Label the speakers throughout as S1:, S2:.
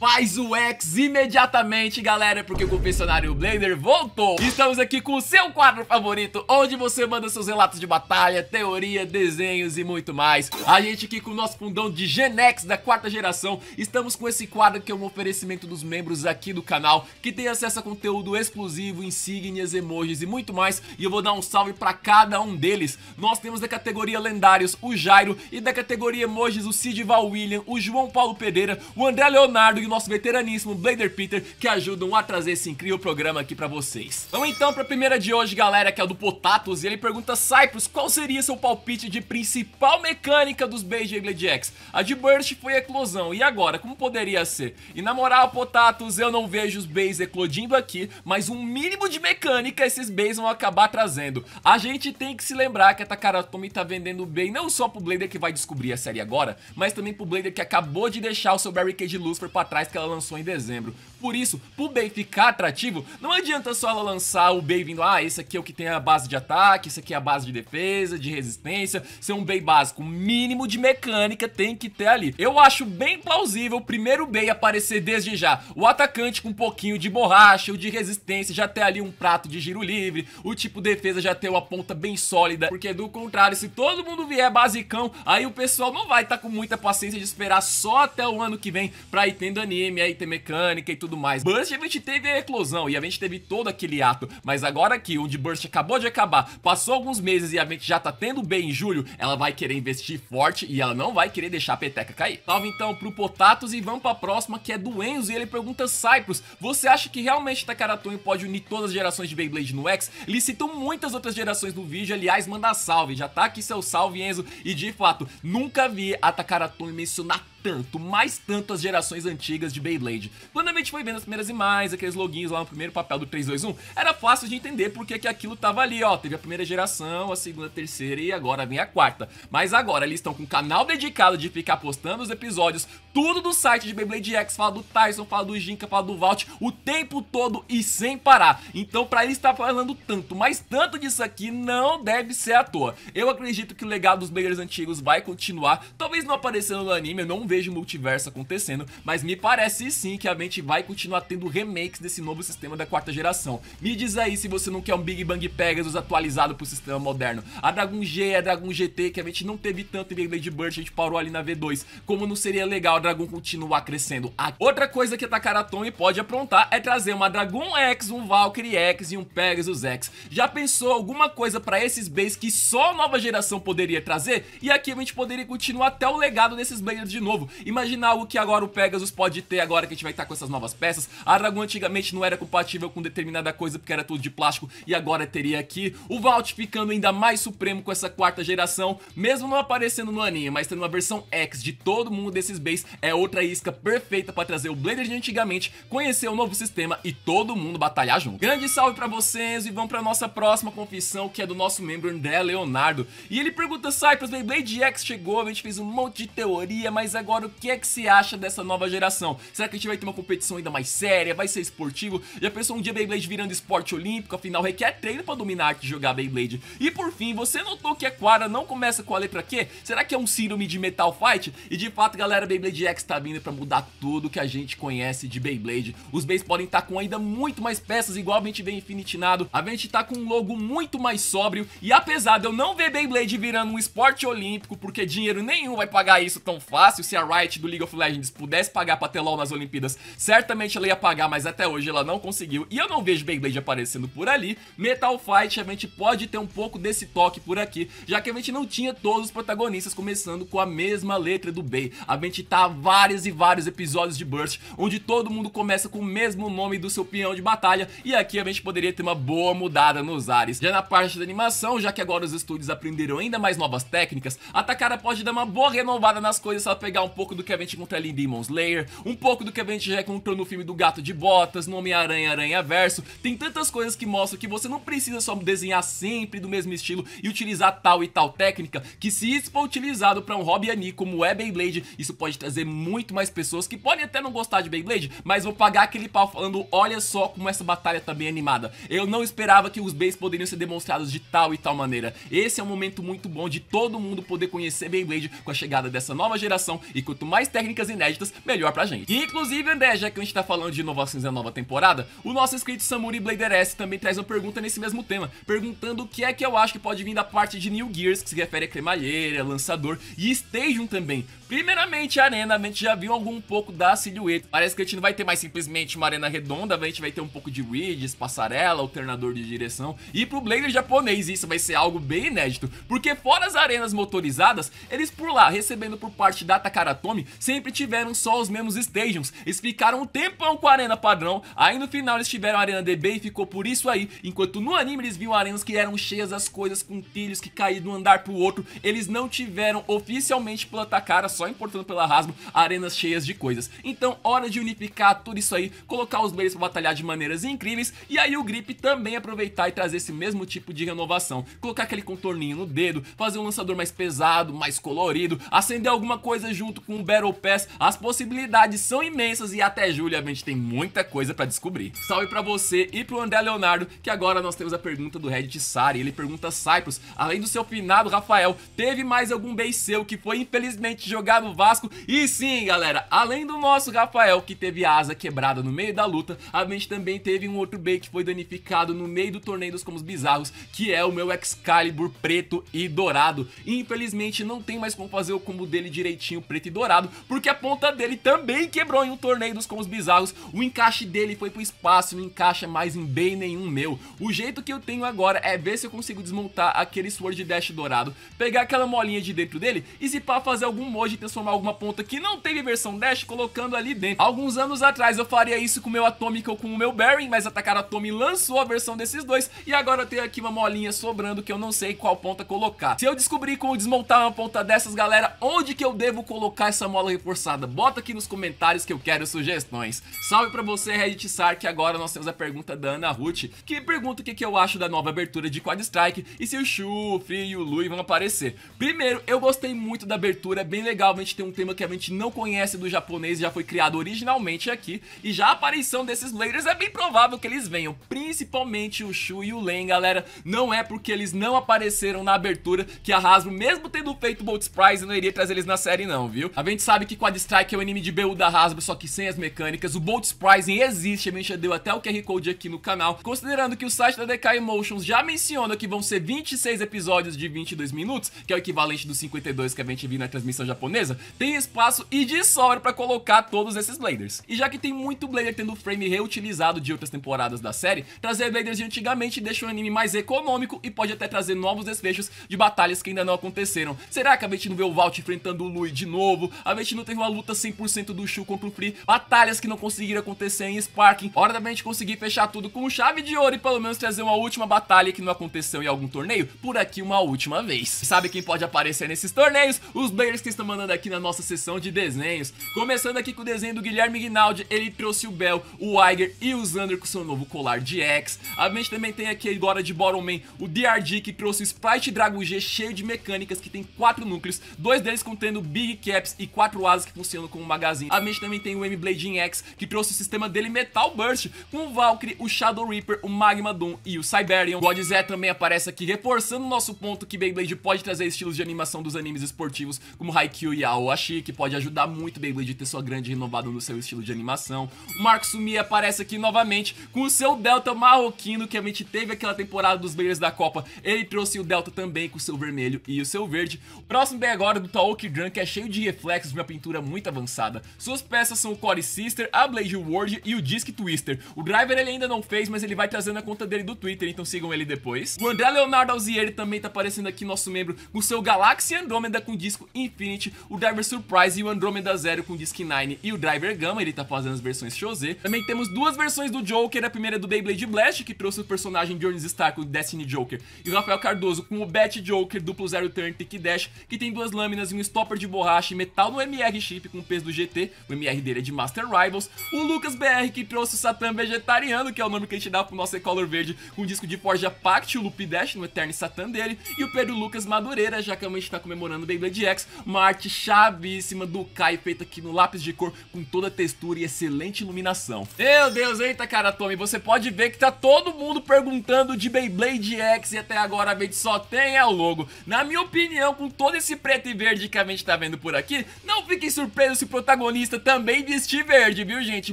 S1: Faz o X imediatamente, galera, porque o confessionário Blender voltou. Estamos aqui com o seu quadro favorito, onde você manda seus relatos de batalha, teoria, desenhos e muito mais. A gente aqui com o nosso fundão de Genex da quarta geração. Estamos com esse quadro que é um oferecimento dos membros aqui do canal, que tem acesso a conteúdo exclusivo, insígnias, emojis e muito mais. E eu vou dar um salve para cada um deles. Nós temos da categoria lendários o Jairo e da categoria emojis o Sidival William, o João Paulo Pereira, o André Leonardo e nosso veteraníssimo Blader Peter, que ajudam a trazer esse incrível programa aqui pra vocês. Vamos então pra primeira de hoje, galera, que é a do Potatos, e ele pergunta, Cyprus, qual seria seu palpite de principal mecânica dos Beyblade X? A de Burst foi a eclosão, e agora, como poderia ser? E na moral, Potatos, eu não vejo os Beys eclodindo aqui, mas um mínimo de mecânica esses Beys vão acabar trazendo. A gente tem que se lembrar que a Takaratomi tá vendendo bem não só pro Blader que vai descobrir a série agora, mas também pro Blader que acabou de deixar o seu Barricade Lucifer pra trás atrás que ela lançou em dezembro. Por isso, pro Bay ficar atrativo, não adianta só ela lançar o bem vindo, ah, esse aqui é o que tem a base de ataque, esse aqui é a base de defesa, de resistência, ser um bem básico, mínimo de mecânica tem que ter ali. Eu acho bem plausível o primeiro bem aparecer desde já, o atacante com um pouquinho de borracha, o de resistência, já ter ali um prato de giro livre, o tipo defesa já ter uma ponta bem sólida, porque do contrário, se todo mundo vier basicão, aí o pessoal não vai estar tá com muita paciência de esperar só até o ano que vem pra ir tendo anime, aí tem mecânica e tudo mais. Burst a gente teve a eclosão e a gente teve todo aquele ato, mas agora que onde Burst acabou de acabar, passou alguns meses e a gente já tá tendo bem em julho, ela vai querer investir forte e ela não vai querer deixar a peteca cair. Salve então pro Potatos e vamos pra próxima que é do Enzo e ele pergunta Cyprus, você acha que realmente Takaratoin pode unir todas as gerações de Beyblade no X? Ele citou muitas outras gerações do vídeo, aliás, manda salve, já tá aqui seu salve Enzo e de fato, nunca vi a Takaratoin mencionar tanto, mais tanto as gerações antigas de Beyblade. Quando a gente foi vendo as primeiras imagens, aqueles loginhos lá no primeiro papel do 321, era fácil de entender porque que aquilo tava ali, ó. Teve a primeira geração, a segunda, a terceira e agora vem a quarta. Mas agora eles estão com um canal dedicado de ficar postando os episódios, tudo do site de Beyblade X, fala do Tyson, fala do Jinka, fala do Vault, o tempo todo e sem parar. Então pra eles estar tá falando tanto, mas tanto disso aqui não deve ser à toa. Eu acredito que o legado dos Beyblades antigos vai continuar, talvez não aparecendo no anime, eu não vejo multiverso acontecendo, mas me parece sim que a gente vai continuar tendo remakes desse novo sistema da quarta geração. Me diz aí se você não quer um Big Bang Pegasus atualizado pro sistema moderno. A Dragon G, é a Dragon GT, que a gente não teve tanto em Beyblade Burst, a gente parou ali na V2. Como não seria legal a Dragon continuar crescendo? outra coisa que a Takaraton pode aprontar é trazer uma Dragon X, um Valkyrie X e um Pegasus X. Já pensou alguma coisa pra esses Bays que só a nova geração poderia trazer? E aqui a gente poderia continuar até o legado desses Blades de novo novo. Imaginar o que agora o Pegasus pode ter agora que a gente vai estar com essas novas peças. A Aragorn antigamente não era compatível com determinada coisa porque era tudo de plástico e agora teria aqui. O Vault ficando ainda mais supremo com essa quarta geração, mesmo não aparecendo no aninho, mas tendo uma versão X de todo mundo desses bays, é outra isca perfeita para trazer o Blader de antigamente, conhecer o novo sistema e todo mundo batalhar junto. Grande salve para vocês e vamos para nossa próxima confissão, que é do nosso membro André Leonardo. E ele pergunta, Cypress, Blade X chegou, a gente fez um monte de teoria, mas agora agora o que é que se acha dessa nova geração. Será que a gente vai ter uma competição ainda mais séria? Vai ser esportivo? Já pensou um dia Beyblade virando esporte olímpico? Afinal, requer treino pra dominar que jogar Beyblade. E por fim, você notou que a Quara não começa com a letra Q? Será que é um síndrome de Metal Fight? E de fato, galera, Beyblade X tá vindo pra mudar tudo que a gente conhece de Beyblade. Os Beys podem estar tá com ainda muito mais peças, igual a gente vê Infinitinado. A gente tá com um logo muito mais sóbrio. E apesar de eu não ver Beyblade virando um esporte olímpico, porque dinheiro nenhum vai pagar isso tão fácil se a a Riot do League of Legends pudesse pagar pra ter LoL nas Olimpíadas, certamente ela ia pagar, mas até hoje ela não conseguiu. E eu não vejo Beyblade aparecendo por ali. Metal Fight, a gente pode ter um pouco desse toque por aqui, já que a gente não tinha todos os protagonistas começando com a mesma letra do Bey. A gente tá vários e vários episódios de Burst, onde todo mundo começa com o mesmo nome do seu peão de batalha, e aqui a gente poderia ter uma boa mudada nos ares. Já na parte da animação, já que agora os estúdios aprenderam ainda mais novas técnicas, a Takara pode dar uma boa renovada nas coisas se ela pegar um um pouco do que a gente encontra ali em Demon Slayer, um pouco do que a gente já encontrou é no filme do Gato de Botas, no Homem-Aranha Aranha Verso. Tem tantas coisas que mostram que você não precisa só desenhar sempre do mesmo estilo e utilizar tal e tal técnica, que se isso for utilizado para um hobby ani como é Beyblade, isso pode trazer muito mais pessoas que podem até não gostar de Beyblade, mas vão pagar aquele pau falando, olha só como essa batalha tá bem animada. Eu não esperava que os Beys poderiam ser demonstrados de tal e tal maneira. Esse é um momento muito bom de todo mundo poder conhecer Beyblade com a chegada dessa nova geração e e quanto mais técnicas inéditas, melhor pra gente. E, inclusive, André, já que a gente tá falando de inovações da nova temporada, o nosso inscrito Samuri Blader S também traz uma pergunta nesse mesmo tema, perguntando o que é que eu acho que pode vir da parte de New Gears, que se refere a cremalheira, lançador e Stadium também. Primeiramente, a arena, a gente já viu algum pouco da silhueta. Parece que a gente não vai ter mais simplesmente uma arena redonda, a gente vai ter um pouco de ridges, passarela, alternador de direção. E pro Blader japonês, isso vai ser algo bem inédito, porque fora as arenas motorizadas, eles por lá, recebendo por parte da Takara Tommy sempre tiveram só os mesmos stadiums. Eles ficaram um tempão com a arena padrão, aí no final eles tiveram a arena DB e ficou por isso aí. Enquanto no anime eles viam arenas que eram cheias das coisas, com trilhos que caíam de um andar pro outro. Eles não tiveram oficialmente pela Takara, só importando pela Hasbro, arenas cheias de coisas. Então, hora de unificar tudo isso aí, colocar os meios pra batalhar de maneiras incríveis. E aí o Grip também aproveitar e trazer esse mesmo tipo de renovação. Colocar aquele contorninho no dedo, fazer um lançador mais pesado, mais colorido, acender alguma coisa junto junto com o Battle Pass, as possibilidades são imensas e até julho a gente tem muita coisa pra descobrir. Salve pra você e pro André Leonardo, que agora nós temos a pergunta do Reddit Sari. Ele pergunta, Cyprus, além do seu finado Rafael, teve mais algum base seu que foi infelizmente jogar no Vasco? E sim, galera, além do nosso Rafael, que teve a asa quebrada no meio da luta, a gente também teve um outro Bey que foi danificado no meio do torneio dos combos bizarros, que é o meu Excalibur preto e dourado. infelizmente não tem mais como fazer o combo dele direitinho preto preto e dourado, porque a ponta dele também quebrou em um torneio dos combos bizarros. O encaixe dele foi pro espaço, não encaixa mais em bem nenhum meu. O jeito que eu tenho agora é ver se eu consigo desmontar aquele Sword Dash dourado, pegar aquela molinha de dentro dele e se pá fazer algum mojo e transformar alguma ponta que não teve versão Dash colocando ali dentro. Alguns anos atrás eu faria isso com o meu Atomic ou com o meu Bearing, mas Atacar Atomic lançou a versão desses dois e agora eu tenho aqui uma molinha sobrando que eu não sei qual ponta colocar. Se eu descobrir como desmontar uma ponta dessas, galera, onde que eu devo colocar colocar essa mola reforçada? Bota aqui nos comentários que eu quero sugestões. Salve pra você, Reddit Sark. que agora nós temos a pergunta da Ana Ruth, que me pergunta o que, que eu acho da nova abertura de Quad Strike e se o Chufre e o Lui vão aparecer. Primeiro, eu gostei muito da abertura, é bem legal, a gente tem um tema que a gente não conhece do japonês, já foi criado originalmente aqui, e já a aparição desses Bladers é bem provável que eles venham, principalmente o Shu e o Len, galera, não é porque eles não apareceram na abertura que a Hasbro, mesmo tendo feito Bolt Surprise não iria trazer eles na série não, viu? viu? A gente sabe que Quad Strike é o anime de BU da Hasbro, só que sem as mecânicas. O Bolt Pricing existe, a gente já deu até o QR Code aqui no canal. Considerando que o site da Decay Emotions já menciona que vão ser 26 episódios de 22 minutos, que é o equivalente dos 52 que a gente viu na transmissão japonesa, tem espaço e de sobra para colocar todos esses Bladers. E já que tem muito Blader tendo frame reutilizado de outras temporadas da série, trazer Bladers de antigamente deixa o anime mais econômico e pode até trazer novos desfechos de batalhas que ainda não aconteceram. Será que a gente não vê o Vault enfrentando o Lui de novo? novo. A gente não teve uma luta 100% do Shu contra o Free. Batalhas que não conseguiram acontecer em Sparking. Hora da gente conseguir fechar tudo com chave de ouro e pelo menos trazer uma última batalha que não aconteceu em algum torneio. Por aqui uma última vez. E sabe quem pode aparecer nesses torneios? Os players que estão mandando aqui na nossa sessão de desenhos. Começando aqui com o desenho do Guilherme Guinaldi. Ele trouxe o Bell, o Iger e o Xander com seu novo colar de X. A gente também tem aqui agora de Bottom Man o DRD que trouxe o Sprite Dragon G cheio de mecânicas que tem quatro núcleos. Dois deles contendo Big Cap caps e quatro asas que funcionam como magazine. A gente também tem o M-Blade X, que trouxe o sistema dele Metal Burst, com o Valkyrie, o Shadow Reaper, o Magma Doom e o Cyberion. O Godzilla também aparece aqui, reforçando o nosso ponto que Beyblade pode trazer estilos de animação dos animes esportivos, como Haikyuu e Aoashi, que pode ajudar muito Beyblade a ter sua grande renovada no seu estilo de animação. O Marco Sumi aparece aqui novamente com o seu Delta marroquino, que a gente teve aquela temporada dos Bears da Copa. Ele trouxe o Delta também com o seu vermelho e o seu verde. O próximo bem agora do Taoki Drunk que é cheio de reflexos, uma pintura muito avançada. Suas peças são o Core Sister, a Blaze Ward e o Disc Twister. O Driver ele ainda não fez, mas ele vai trazendo a conta dele do Twitter, então sigam ele depois. O André Leonardo Alzieri também tá aparecendo aqui, nosso membro, com seu Galaxy Andromeda com disco Infinity, o Driver Surprise e o Andromeda Zero com disc 9 e o Driver Gamma, ele tá fazendo as versões Showzê. Também temos duas versões do Joker, a primeira é do Beyblade Blast, que trouxe o personagem Jones Stark, o Destiny Joker, e o Rafael Cardoso com o Bat Joker duplo Zero Turn Tick Dash, que tem duas lâminas e um stopper de borracha e metal no MR Chip com o peso do GT, o MR dele é de Master Rivals, o Lucas BR que trouxe o Satã Vegetariano, que é o nome que a gente dá pro nosso Ecolor Verde, com o disco de Forja Pact, o Loop Dash no Eterno Satã dele, e o Pedro Lucas Madureira, já que a gente tá comemorando o Beyblade X, uma arte chavíssima do Kai, feita aqui no lápis de cor, com toda a textura e excelente iluminação. Meu Deus, eita cara, Tommy, você pode ver que tá todo mundo perguntando de Beyblade X e até agora a gente só tem é o logo. Na minha opinião, com todo esse preto e verde que a gente tá vendo por aqui, aqui, não fiquem surpresos se o protagonista também vestir verde, viu gente?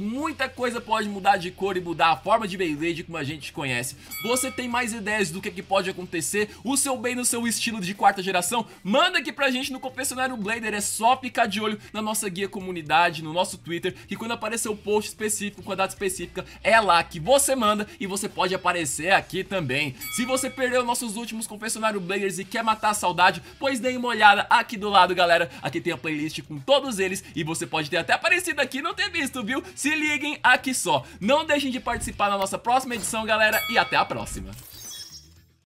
S1: Muita coisa pode mudar de cor e mudar a forma de Beyblade como a gente conhece. Você tem mais ideias do que, que pode acontecer, o seu bem no seu estilo de quarta geração? Manda aqui pra gente no confessionário Blader, é só ficar de olho na nossa guia comunidade, no nosso Twitter, que quando aparecer o um post específico, com a data específica, é lá que você manda e você pode aparecer aqui também. Se você perdeu nossos últimos confessionário Bladers e quer matar a saudade, pois dê uma olhada aqui do lado, galera. Aqui tem a playlist com todos eles e você pode ter até aparecido aqui e não ter visto, viu? Se liguem aqui só. Não deixem de participar na nossa próxima edição, galera, e até a próxima.